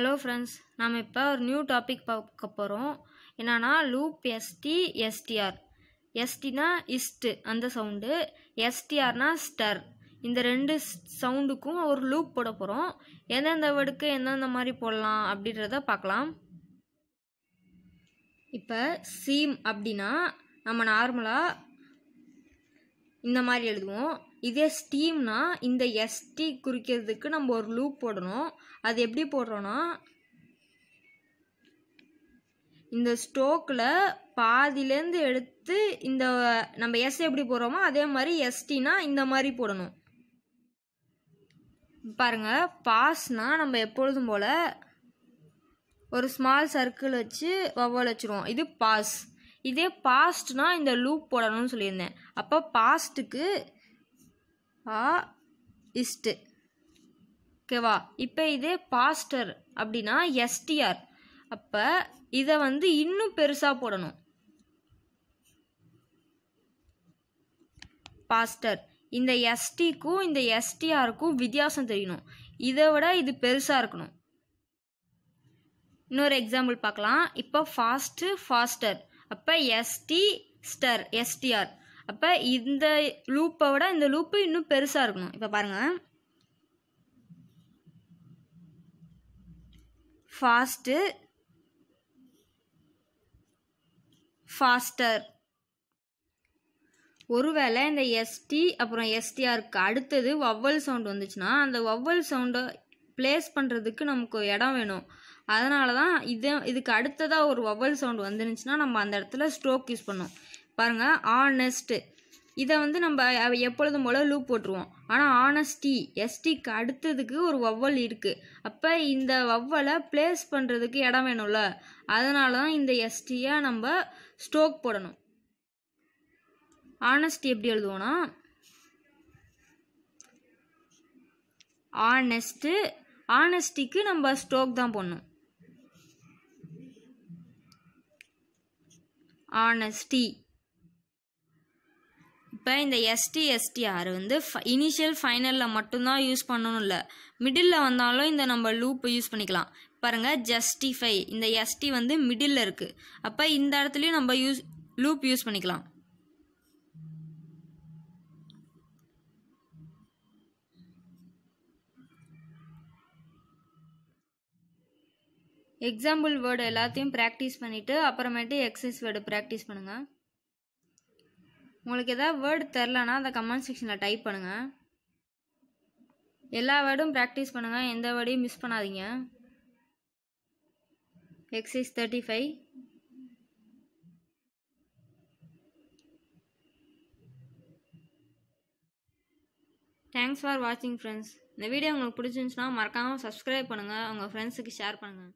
hello friends நாம் இப்போ ஒரு நியூ டாபிக் பார்க்க போகிறோம் என்னென்னா லூப் எஸ்டி எஸ்டிஆர் எஸ்டினா இஸ்ட்டு அந்த சவுண்டு எஸ்டிஆர்னா ஸ்டர் இந்த ரெண்டு சவுண்டுக்கும் ஒரு லூப் போட போகிறோம் எந்தெந்த வேர்டுக்கு எந்தெந்த மாதிரி போடலாம் அப்படின்றத பார்க்கலாம் இப்போ சீம் அப்படின்னா நம்ம நார்மலாக இந்த மாதிரி எழுதுவோம் இதே ஸ்டீம்னா இந்த எஸ்டி குறிக்கிறதுக்கு நம்ம ஒரு லூப் போடணும் அது எப்படி போடுறோன்னா இந்த ஸ்டோக்கில் பாதிலேருந்து எடுத்து இந்த நம்ம எஸ் எப்படி போடுறோமோ அதே மாதிரி எஸ்டினா இந்த மாதிரி போடணும் பாருங்கள் பாஸ்னால் நம்ம எப்பொழுதும் போல் ஒரு ஸ்மால் சர்க்கிள் வச்சு வவ்வால் வச்சுருவோம் இது பாஸ் இதே பாஸ்ட்னா இந்த லூப் போடணும்னு சொல்லியிருந்தேன் அப்போ பாஸ்ட்டுக்கு ஆ இஸ்ட்டு ஓகேவா இப்போ இதே பாஸ்டர் அப்படின்னா எஸ்டிஆர் அப்போ இதை வந்து இன்னும் பெருசாக போடணும் பாஸ்டர் இந்த எஸ்டிக்கும் இந்த எஸ்டிஆருக்கும் வித்தியாசம் தெரியணும் இதை விட இது பெருசாக இருக்கணும் இன்னொரு எக்ஸாம்பிள் பார்க்கலாம் இப்போ ஃபாஸ்ட்டு ஃபாஸ்டர் அப்போ எஸ்டி ஸ்டர் எஸ்டிஆர் அப்போ இந்த லூப்பை விட இந்த லூப்பு இன்னும் பெருசாக இருக்கணும் இப்போ பாருங்கள் ஃபாஸ்ட்டு ஃபாஸ்டர் ஒருவேளை இந்த எஸ்டி அப்புறம் எஸ்டிஆருக்கு அடுத்தது ஒவ்வொல் சவுண்ட் வந்துச்சுன்னா அந்த ஒவ்வொல் சவுண்டை ப்ளேஸ் பண்ணுறதுக்கு நமக்கு இடம் வேணும் அதனால தான் இது இதுக்கு அடுத்ததாக ஒரு வவல் சவுண்ட் வந்துருந்துச்சுன்னா நம்ம அந்த இடத்துல ஸ்ட்ரோக் யூஸ் பண்ணோம் பாருங்கள் ஆனஸ்ட்டு இதை வந்து நம்ம எப்பொழுதும் போல் லூப் போட்டுருவோம் ஆனால் ஆனஸ்டி எஸ்டிக்கு அடுத்ததுக்கு ஒரு வவ்வல் இருக்குது அப்போ இந்த வவ்வலை பிளேஸ் பண்ணுறதுக்கு இடம் வேணும்ல அதனால தான் இந்த எஸ்டியை நம்ம ஸ்டோக் போடணும் ஆனஸ்டி எப்படி எழுதுவோன்னா ஆனஸ்ட்டு ஆனஸ்டிக்கு நம்ம ஸ்டோக் தான் பண்ணணும் ஆனஸ்டி இப்போ இந்த எஸ்டி எஸ்டிஆர் வந்து இனிஷியல் ஃபைனலில் மட்டும்தான் யூஸ் பண்ணணும் இல்லை மிடில் வந்தாலும் இந்த நம்ம லூப் யூஸ் பண்ணிக்கலாம் பாருங்கள் ஜஸ்டிஃபை இந்த எஸ்டி வந்து மிடில் இருக்குது அப்போ இந்த இடத்துலையும் நம்ம யூஸ் லூப் யூஸ் பண்ணிக்கலாம் எக்ஸாம்பிள் வேர்டு எல்லாத்தையும் ப்ராக்டிஸ் பண்ணிவிட்டு அப்புறமேட்டு எக்ஸைஸ் வேர்டு ப்ராக்டிஸ் பண்ணுங்கள் உங்களுக்கு எதாவது வேர்டு தெரிலனா அதை கமெண்ட் செக்ஷனில் டைப் பண்ணுங்கள் எல்லா வேர்டும் ப்ராக்டிஸ் பண்ணுங்கள் எந்த வேர்டையும் மிஸ் பண்ணாதீங்க exercise thirty five thanks for வாட்சிங் ஃப்ரெண்ட்ஸ் இந்த வீடியோ உங்களுக்கு பிடிச்சிருந்துச்சுன்னா மறக்காமல் சப்ஸ்கிரைப் பண்ணுங்கள் உங்கள் ஃப்ரெண்ட்ஸுக்கு ஷேர் பண்ணுங்கள்